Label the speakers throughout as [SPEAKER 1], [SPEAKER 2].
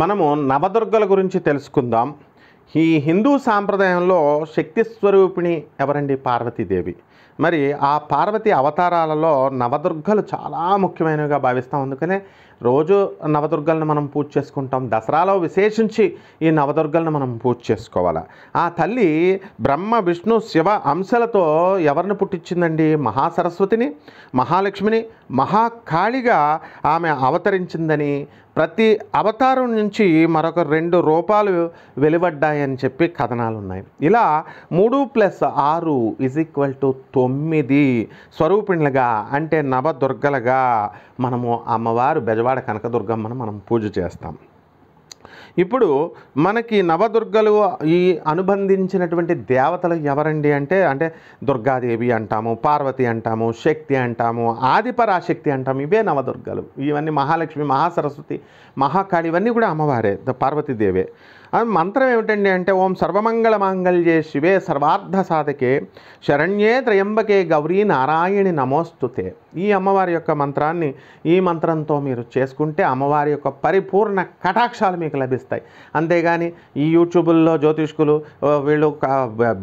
[SPEAKER 1] మనము నవదుర్గల గురించి తెలుసుకుందాం ఈ హిందూ సాంప్రదాయంలో శక్తి స్వరూపిణి ఎవరండి పార్వతీదేవి మరి ఆ పార్వతి అవతారాలలో నవదుర్గలు చాలా ముఖ్యమైనవిగా భావిస్తాం అందుకనే రోజు నవదుర్గలను మనం పూజ చేసుకుంటాం దసరాలో విశేషించి ఈ నవదుర్గలను మనం పూజ చేసుకోవాలి ఆ తల్లి బ్రహ్మ విష్ణు శివ అంశలతో ఎవరిని పుట్టించిందండి మహాసరస్వతిని మహాలక్ష్మిని మహాకాళిగా ఆమె అవతరించిందని ప్రతి అవతారం నుంచి మరొక రెండు రూపాలు వెలువడ్డాయని చెప్పి కథనాలు ఉన్నాయి ఇలా మూడు ప్లస్ ఆరు ఈజ్ ఈక్వల్ టు తొమ్మిది స్వరూపిణులుగా అంటే నవదుర్గలుగా మనము అమ్మవారు బెజవాడ కనకదుర్గమ్మను మనం పూజ చేస్తాం ఇప్పుడు మనకి నవదుర్గలు ఈ అనుబంధించినటువంటి దేవతలు ఎవరండి అంటే అంటే దుర్గాదేవి అంటాము పార్వతి అంటాము శక్తి అంటాము ఆదిపరాశక్తి అంటాము ఇవే నవదుర్గలు ఇవన్నీ మహాలక్ష్మి మహాసరస్వతి మహాకాళి ఇవన్నీ కూడా అమ్మవారే పార్వతీదేవే మంత్రం ఏమిటండి అంటే ఓం సర్వమంగళ మాంగళ్యే శివే సర్వార్థ సాధకే శరణ్యే త్రయంబకే గౌరీ నారాయణి నమోస్తుతే ఈ అమ్మవారి యొక్క మంత్రాన్ని ఈ మంత్రంతో మీరు చేసుకుంటే అమ్మవారి యొక్క పరిపూర్ణ కటాక్షాలు మీకు లభిస్తాయి అంతేగాని ఈ యూట్యూబుల్లో జ్యోతిష్కులు వీళ్ళు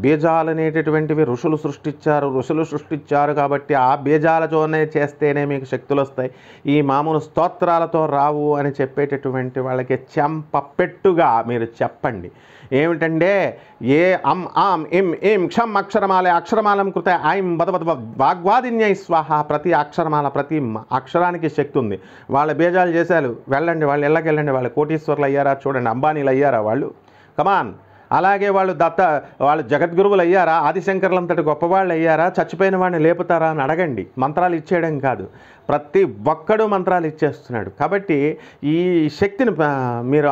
[SPEAKER 1] బీజాలు అనేటటువంటివి ఋషులు సృష్టించారు ఋషులు సృష్టించారు కాబట్టి ఆ బీజాలతోనే చేస్తేనే మీకు శక్తులు వస్తాయి ఈ మామూలు స్తోత్రాలతో రావు అని చెప్పేటటువంటి వాళ్ళకి చెంప పెట్టుగా మీరు చెప్పండి ఏమిటంటే ఏ అం ఆం ఇం ఇం క్షమ్ అక్షరమాలే అక్షరమాలం కృత ఐం బదబద వాగ్వాదిన్యై స్వాహ ప్రతి అక్షరమాల ప్రతి అక్షరానికి శక్తి ఉంది వాళ్ళ బేజాలు చేశారు వెళ్ళండి వాళ్ళు ఇళ్ళకెళ్ళండి వాళ్ళు కోటీశ్వర్లు అయ్యారా చూడండి అంబానీలు అయ్యారా వాళ్ళు కమాన్ అలాగే వాళ్ళు దత్త వాళ్ళు జగద్గురువులు అయ్యారా ఆదిశంకర్లంతటి గొప్పవాళ్ళు అయ్యారా చచ్చిపోయిన వాడిని లేపుతారా అని అడగండి మంత్రాలు ఇచ్చేయడం కాదు ప్రతి ఒక్కడు మంత్రాలు ఇచ్చేస్తున్నాడు కాబట్టి ఈ శక్తిని మీరు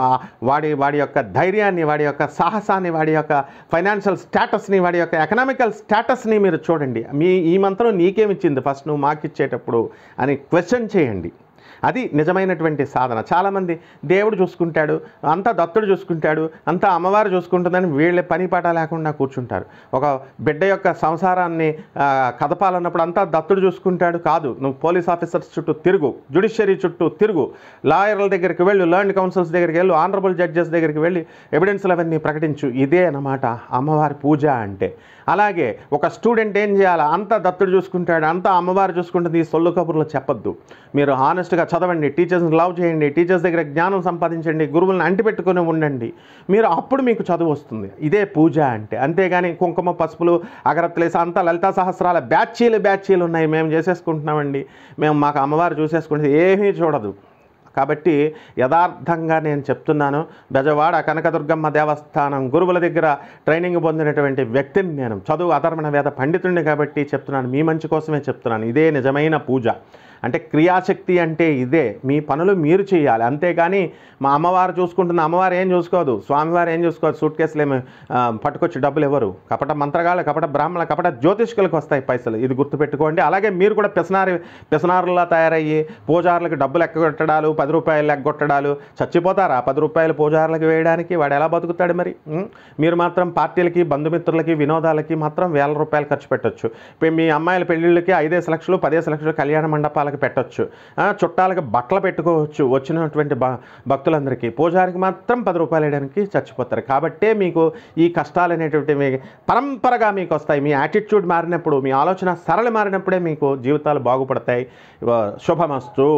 [SPEAKER 1] వాడి వాడి యొక్క ధైర్యాన్ని వాడి యొక్క సాహసాన్ని వాడి యొక్క ఫైనాన్షియల్ స్టేటస్ని వాడి యొక్క ఎకనామికల్ స్టేటస్ని మీరు చూడండి మీ ఈ మంత్రం నీకేమిచ్చింది ఫస్ట్ నువ్వు మాకు ఇచ్చేటప్పుడు అని క్వశ్చన్ చేయండి అది నిజమైనటువంటి సాధన చాలామంది దేవుడు చూసుకుంటాడు అంతా దత్తుడు చూసుకుంటాడు అంతా అమ్మవారు చూసుకుంటుందని వీళ్ళ పని పాట లేకుండా కూర్చుంటారు ఒక బిడ్డ యొక్క సంసారాన్ని కదపాలన్నప్పుడు అంతా దత్తుడు చూసుకుంటాడు కాదు నువ్వు పోలీస్ ఆఫీసర్స్ చుట్టూ తిరుగు జ్యుడిషియరీ చుట్టూ తిరుగు లాయర్ల దగ్గరికి వెళ్ళు లర్న్ కౌన్సిల్స్ దగ్గరికి వెళ్ళు ఆనరబుల్ జడ్జెస్ దగ్గరికి వెళ్ళి ఎవిడెన్స్లు అవన్నీ ప్రకటించు ఇదే అన్నమాట అమ్మవారి పూజ అంటే అలాగే ఒక స్టూడెంట్ ఏం చేయాలి అంతా దత్తుడు చూసుకుంటాడు అంతా అమ్మవారు చూసుకుంటుంది ఈ సొల్లు కబుర్లు చెప్పద్దు మీరు హానెస్ట్ మంచిగా చదవండి టీచర్స్ని లవ్ చేయండి టీచర్స్ దగ్గర జ్ఞానం సంపాదించండి గురువులను అంటిపెట్టుకుని ఉండండి మీరు అప్పుడు మీకు చదువు వస్తుంది ఇదే పూజ అంటే అంతేగాని కుంకుమ పసుపులు అగరత్తులేసి అంతా లలిత సహస్రాల బ్యాచీలు బ్యాచీలు ఉన్నాయి మేము చేసేసుకుంటున్నామండి మేము మాకు అమ్మవారు చూసేసుకుంటే ఏమీ చూడదు కాబట్టి యథార్థంగా నేను చెప్తున్నాను బెజవాడ కనకదుర్గమ్మ దేవస్థానం గురువుల దగ్గర ట్రైనింగ్ పొందినటువంటి వ్యక్తిని నేను చదువు అధర్మణ వేద పండితుడిని కాబట్టి చెప్తున్నాను మీ మంచి కోసమే చెప్తున్నాను ఇదే నిజమైన పూజ అంటే క్రియాశక్తి అంటే ఇదే మీ పనులు మీరు చేయాలి అంతేగాని మా అమ్మవారు చూసుకుంటున్న అమ్మవారు ఏం చూసుకోదు స్వామివారు ఏం చూసుకోదు సూట్ కేసులు ఏమి పట్టుకొచ్చి డబ్బులు ఎవరు కపట మంత్రగాళ్ళు కపట బ్రాహ్మణ కపట జ్యోతిష్కులకు వస్తాయి పైసలు ఇది గుర్తుపెట్టుకోండి అలాగే మీరు కూడా పెసనారి పెసనారులా తయారయ్యి పూజారులకు డబ్బులు ఎక్కగొట్టడాలు పది రూపాయలు ఎగ్గొట్టడాలు చచ్చిపోతారా పది రూపాయలు పూజారులకు వేయడానికి వాడు ఎలా బతుకుతాడు మరి మీరు మాత్రం పార్టీలకి బంధుమిత్రులకి వినోదాలకి మాత్రం వేల రూపాయలు ఖర్చు పెట్టచ్చు మీ అమ్మాయిల పెళ్ళిళ్ళకి ఐదేసి లక్షలు పదేసి లక్షలు కళ్యాణ మండపాలు చుట్టాలకు పెట్టచ్చు చుట్టాలకు బట్టలు పెట్టుకోవచ్చు వచ్చినటువంటి భక్తులందరికీ పూజారికి మాత్రం పది రూపాయలు వేయడానికి చచ్చిపోతారు కాబట్టే మీకు ఈ కష్టాలు అనేటువంటివి పరంపరగా మీకు వస్తాయి మీ యాటిట్యూడ్ మారినప్పుడు మీ ఆలోచన సరళి మారినప్పుడే మీకు జీవితాలు బాగుపడతాయి శుభమస్తు